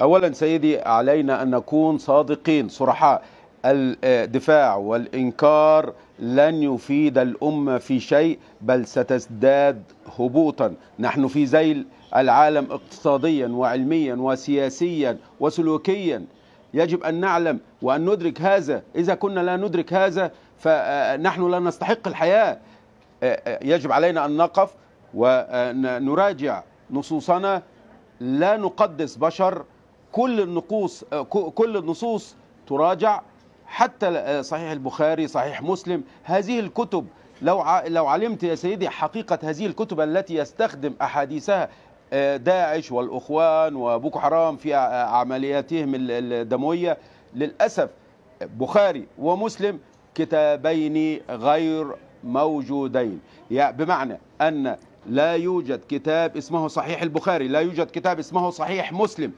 أولا سيدي علينا أن نكون صادقين صرحاء الدفاع والإنكار لن يفيد الأمة في شيء بل ستزداد هبوطا نحن في ذيل العالم اقتصاديا وعلميا وسياسيا وسلوكيا يجب أن نعلم وأن ندرك هذا إذا كنا لا ندرك هذا فنحن لا نستحق الحياة يجب علينا أن نقف ونراجع نصوصنا لا نقدس بشر كل النقوص آه، كل النصوص تراجع حتى آه، صحيح البخاري صحيح مسلم هذه الكتب لو لو علمت يا سيدي حقيقة هذه الكتب التي يستخدم أحاديثها آه، داعش والإخوان وبوكو حرام في عملياتهم الدموية للأسف بخاري ومسلم كتابين غير موجودين يعني بمعنى أن لا يوجد كتاب اسمه صحيح البخاري لا يوجد كتاب اسمه صحيح مسلم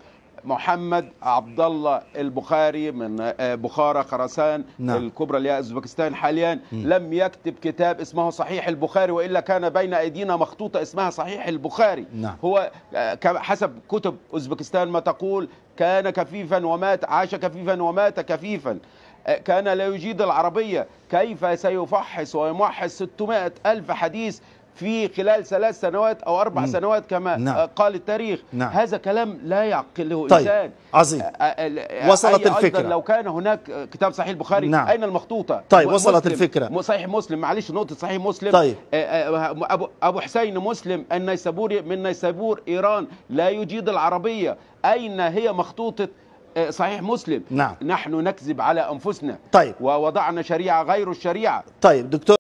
محمد عبد الله البخاري من آه، بخارى خراسان نعم. الكبرى اللي هي اوزبكستان حاليا م. لم يكتب كتاب اسمه صحيح البخاري والا كان بين ايدينا مخطوطه اسمها صحيح البخاري نعم. هو آه، حسب كتب اوزبكستان ما تقول كان كفيفا ومات عاش كفيفا ومات كفيفا آه، كان لا يجيد العربية كيف سيفحص ويمحص 600 ألف حديث في خلال ثلاث سنوات أو أربع م. سنوات كما نعم. آه، قال التاريخ نعم. هذا كلام لا يعقله طيب. إنسان عظيم آه، آه، وصلت الفكرة لو كان هناك كتاب صحيح البخاري نعم. أين المخطوطة طيب وصلت مسلم. الفكرة صحيح مسلم معلش نقطة صحيح مسلم طيب. أبو, أبو حسين مسلم النيسابوري من نيسابور إيران لا يجيد العربية أين هي مخطوطة صحيح مسلم نعم. نحن نكذب على أنفسنا طيب ووضعنا شريعة غير الشريعة طيب دكتور